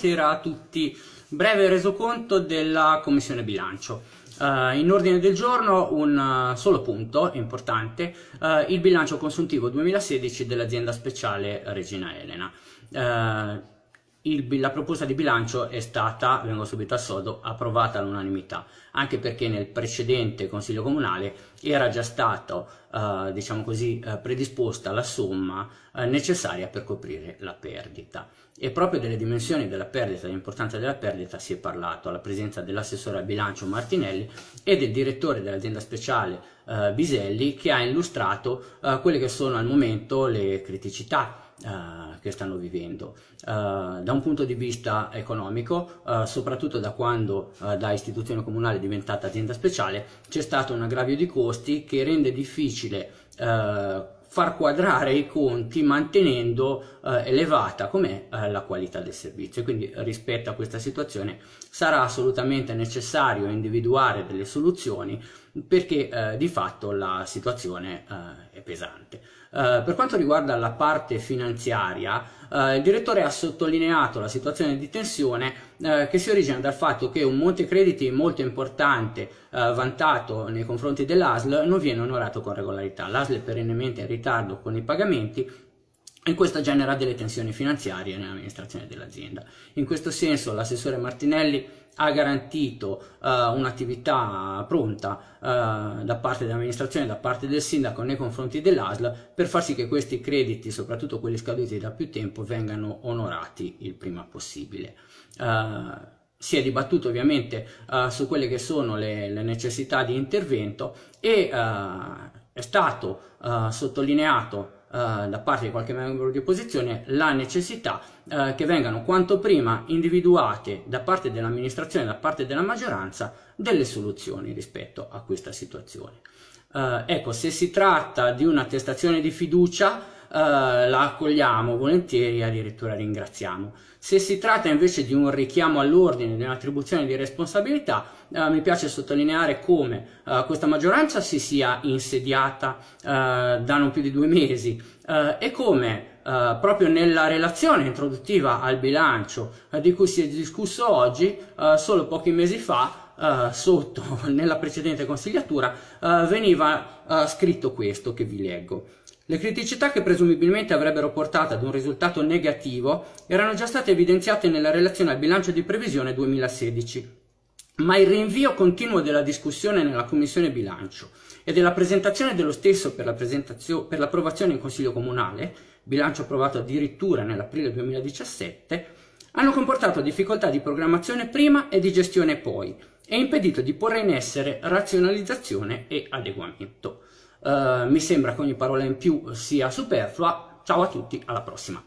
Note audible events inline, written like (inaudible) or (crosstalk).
Buonasera a tutti. Breve resoconto della Commissione Bilancio. Uh, in ordine del giorno un uh, solo punto importante, uh, il bilancio consuntivo 2016 dell'azienda speciale Regina Elena il, la proposta di bilancio è stata, vengo subito a sodo, approvata all'unanimità, anche perché nel precedente Consiglio Comunale era già stata, eh, diciamo così, eh, predisposta la somma eh, necessaria per coprire la perdita. E proprio delle dimensioni della perdita, dell'importanza della perdita si è parlato, alla presenza dell'assessore al bilancio Martinelli e del direttore dell'azienda speciale eh, Biselli che ha illustrato eh, quelle che sono al momento le criticità eh, che stanno vivendo. Uh, da un punto di vista economico, uh, soprattutto da quando da istituzione comunale è diventata azienda speciale, c'è stato un aggravio di costi che rende difficile far quadrare i conti mantenendo eh, elevata com'è eh, la qualità del servizio. Quindi rispetto a questa situazione sarà assolutamente necessario individuare delle soluzioni perché eh, di fatto la situazione eh, è pesante. Eh, per quanto riguarda la parte finanziaria, eh, il direttore ha sottolineato la situazione di tensione eh, che si origina dal fatto che un monte crediti molto importante eh, vantato nei confronti dell'ASL non viene onorato con regolarità. L'ASL è perennemente in ritardo con i pagamenti e questo genera delle tensioni finanziarie nell'amministrazione dell'azienda. In questo senso l'assessore Martinelli ha garantito uh, un'attività pronta uh, da parte dell'amministrazione, da parte del sindaco nei confronti dell'ASL per far sì che questi crediti, soprattutto quelli scaduti da più tempo, vengano onorati il prima possibile. Uh, si è dibattuto ovviamente su quelle che sono le, le necessità di intervento e è stato sottolineato eh, da parte di qualche membro di opposizione la necessità eh, che vengano quanto prima individuate da parte dell'amministrazione, da parte della maggioranza, delle soluzioni rispetto a questa situazione. Eh, ecco, se si tratta di un'attestazione di fiducia, eh, la accogliamo volentieri e addirittura ringraziamo. Se si tratta invece di un richiamo all'ordine, di un'attribuzione di responsabilità, eh, mi piace sottolineare come eh, questa maggioranza si sia insediata eh, da non più di due mesi eh, e come eh, proprio nella relazione introduttiva al bilancio di cui si è discusso oggi, solo pochi mesi fa, sotto (laughs) nella precedente consigliatura, veniva scritto questo che vi leggo. Le criticità che presumibilmente avrebbero portato ad un risultato negativo erano già state evidenziate nella relazione al bilancio di previsione 2016, ma il rinvio continuo della discussione nella Commissione bilancio e della presentazione dello stesso per, per l'approvazione in Consiglio Comunale, bilancio approvato addirittura nell'aprile 2017, hanno comportato difficoltà di programmazione prima e di gestione poi e impedito di porre in essere razionalizzazione e adeguamento. Eh, mi sembra che ogni parola in più sia superflua. Ciao a tutti, alla prossima!